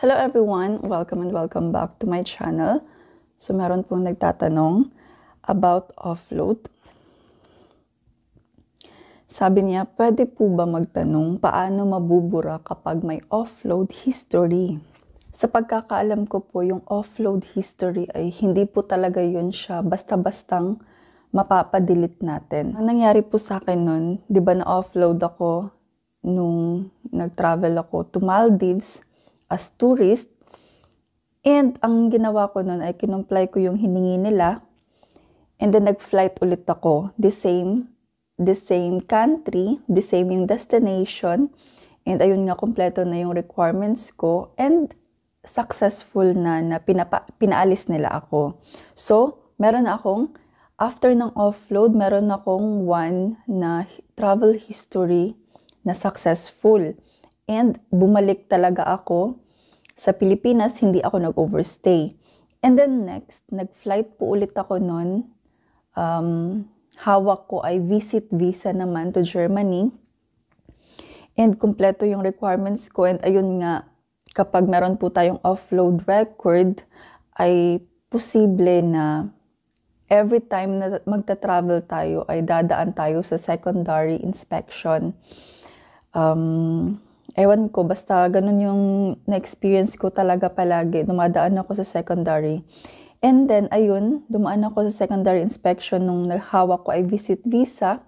Hello everyone! Welcome and welcome back to my channel. So meron pong nagtatanong about offload. Sabi niya, pwede po ba magtanong paano mabubura kapag may offload history? Sa pagkakaalam ko po, yung offload history ay hindi po talaga yun siya basta-bastang mapapadelete natin. Ang nangyari po sa akin nun, di ba na-offload ako nung nag-travel ako to Maldives, as tourist. And ang ginawa ko noon ay kinumply ko yung hiningi nila. And then nag-flight ulit ako. The same, the same country, the same yung destination. And ayun nga, kompleto na yung requirements ko. And successful na na pinapa, pinaalis nila ako. So, meron na akong, after ng offload, meron na akong one na travel history na successful. And bumalik talaga ako sa Pilipinas, hindi ako nag-overstay. And then next, nag-flight po ulit ako noon. Um, hawak ko ay visit visa naman to Germany. And kumpleto yung requirements ko. And ayun nga, kapag meron po tayong offload record, ay posible na every time na magta-travel tayo ay dadaan tayo sa secondary inspection. Um, ewan ko, basta ganun yung na-experience ko talaga palagi. Dumadaan ako sa secondary. And then, ayun, dumaan ako sa secondary inspection nung naghawa ko ay visit visa.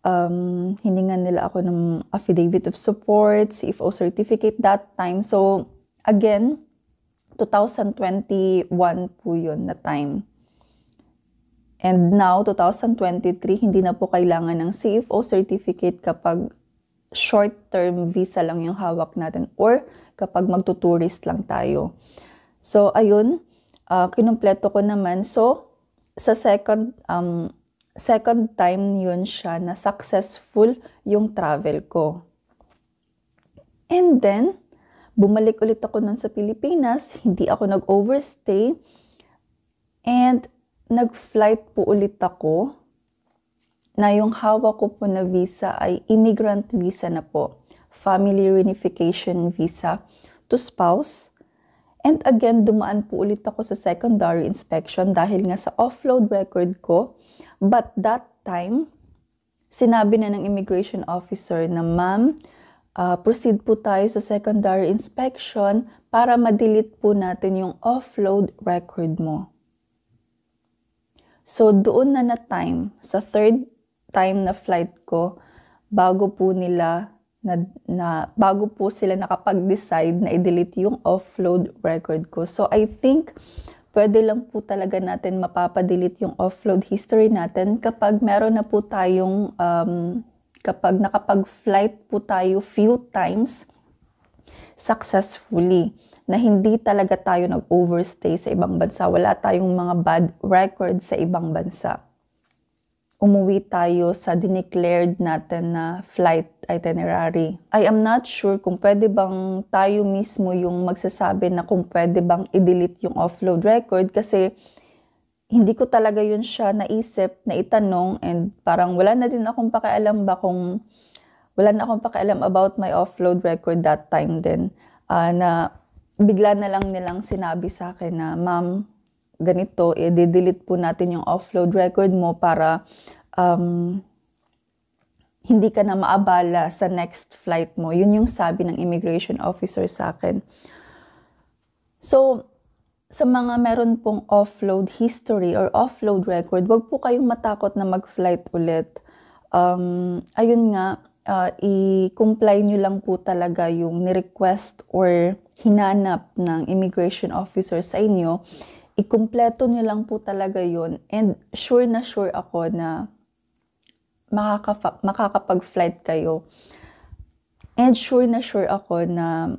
Um, hiningan nila ako ng affidavit of support, CFO certificate that time. So, again, 2021 po yun na time. And now, 2023, hindi na po kailangan ng CFO certificate kapag short-term visa lang yung hawak natin or kapag magtuturist lang tayo. So, ayun, uh, kinumpleto ko naman. So, sa second, um, second time yun siya na successful yung travel ko. And then, bumalik ulit ako nun sa Pilipinas. Hindi ako nag-overstay. And nag-flight po ulit ako na yung hawak ko po na visa ay immigrant visa na po, family reunification visa to spouse. And again, dumaan po ulit ako sa secondary inspection dahil nga sa offload record ko. But that time, sinabi na ng immigration officer na, Ma'am, uh, proceed po tayo sa secondary inspection para ma-delete po natin yung offload record mo. So, doon na na time, sa third time na flight ko bago po nila na, na bago po sila nakapag-decide na i-delete yung offload record ko. So I think pwede lang po talaga natin mapapadelete yung offload history natin kapag meron na po tayong um, kapag nakapag-flight po tayo few times successfully na hindi talaga tayo nag-overstay sa ibang bansa. Wala tayong mga bad record sa ibang bansa umuwi tayo sa dineclared natin na flight itinerary. I am not sure kung pwede bang tayo mismo yung magsasabi na kung pwede bang i-delete yung offload record kasi hindi ko talaga yun siya naisip na itanong and parang wala na din akong pakialam ba kung wala na akong pakialam about my offload record that time din uh, na bigla na lang nilang sinabi sa akin na ma'am ganito, i-delete po natin yung offload record mo para um, hindi ka na maabala sa next flight mo. Yun yung sabi ng immigration officer sa akin. So, sa mga meron pong offload history or offload record, wag po kayong matakot na mag-flight ulit. Um, ayun nga, uh, i-comply nyo lang po talaga yung ni-request or hinanap ng immigration officer sa inyo ikumpleto nyo lang po talaga yon And sure na sure ako na makaka makakapag-flight kayo. And sure na sure ako na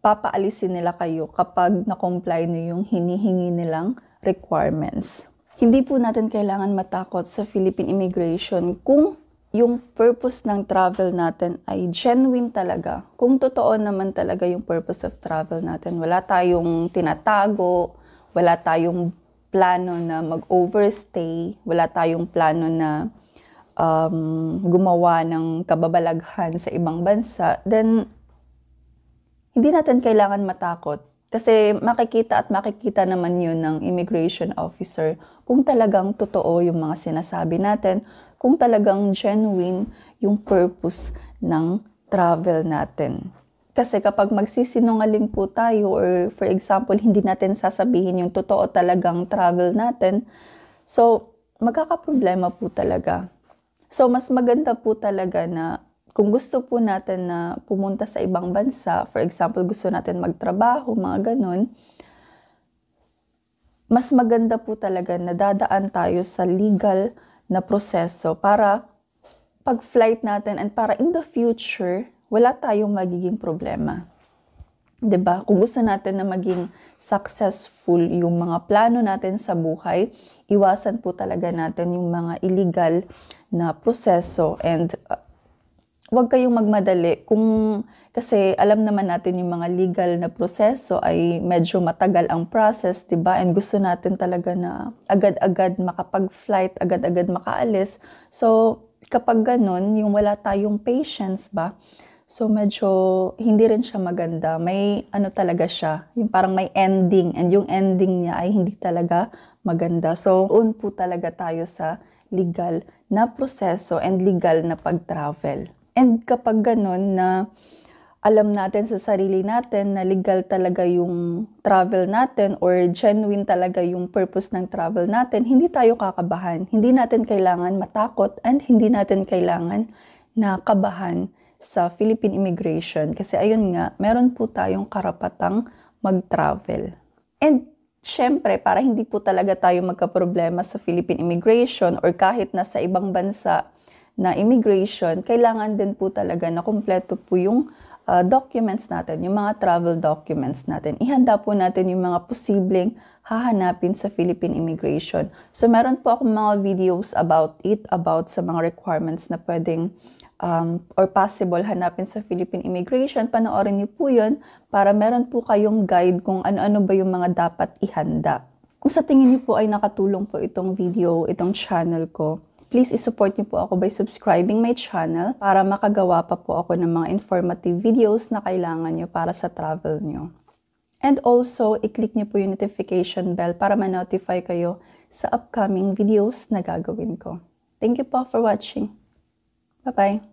papaalisin nila kayo kapag na-comply nyo yung hinihingi nilang requirements. Hindi po natin kailangan matakot sa Philippine immigration kung yung purpose ng travel natin ay genuine talaga. Kung totoo naman talaga yung purpose of travel natin, wala tayong tinatago, wala tayong plano na mag-overstay, wala tayong plano na um, gumawa ng kababalaghan sa ibang bansa, then hindi natin kailangan matakot. Kasi makikita at makikita naman yun ng immigration officer kung talagang totoo yung mga sinasabi natin, kung talagang genuine yung purpose ng travel natin. Kasi kapag magsisinungaling po tayo or for example, hindi natin sasabihin yung totoo talagang travel natin, so magkakaproblema po talaga. So mas maganda po talaga na kung gusto po natin na pumunta sa ibang bansa, for example, gusto natin magtrabaho, mga ganun, mas maganda po talaga na dadaan tayo sa legal na proseso para pag-flight natin and para in the future, wala tayong magiging problema. 'Di ba? Kung gusto natin na maging successful yung mga plano natin sa buhay, iwasan po talaga natin yung mga illegal na proseso and uh, Huwag kayong magmadali kung kasi alam naman natin yung mga legal na proseso ay medyo matagal ang process, 'di ba? And gusto natin talaga na agad-agad makapag-flight, agad-agad makaalis. So, kapag ganun, yung wala tayong patience ba, So medyo hindi rin siya maganda. May ano talaga siya, yung parang may ending and yung ending niya ay hindi talaga maganda. So un po talaga tayo sa legal na proseso and legal na pag-travel. And kapag ganun na alam natin sa sarili natin na legal talaga yung travel natin or genuine talaga yung purpose ng travel natin, hindi tayo kakabahan. Hindi natin kailangan matakot and hindi natin kailangan na kabahan sa Philippine Immigration kasi ayun nga, meron po tayong karapatang mag-travel. And syempre, para hindi po talaga tayo magka-problema sa Philippine immigration or kahit na sa ibang bansa na immigration, kailangan din po talaga na kumpleto po yung uh, documents natin, yung mga travel documents natin. Ihanda po natin yung mga posibleng hahanapin sa Philippine immigration. So meron po akong mga videos about it, about sa mga requirements na pwedeng um, or possible hanapin sa Philippine Immigration, panoorin niyo po yun para meron po kayong guide kung ano-ano ba yung mga dapat ihanda. Kung sa tingin niyo po ay nakatulong po itong video, itong channel ko, please isupport niyo po ako by subscribing my channel para makagawa pa po ako ng mga informative videos na kailangan niyo para sa travel niyo. And also, i-click niyo po yung notification bell para ma-notify kayo sa upcoming videos na gagawin ko. Thank you po for watching. Bye bye.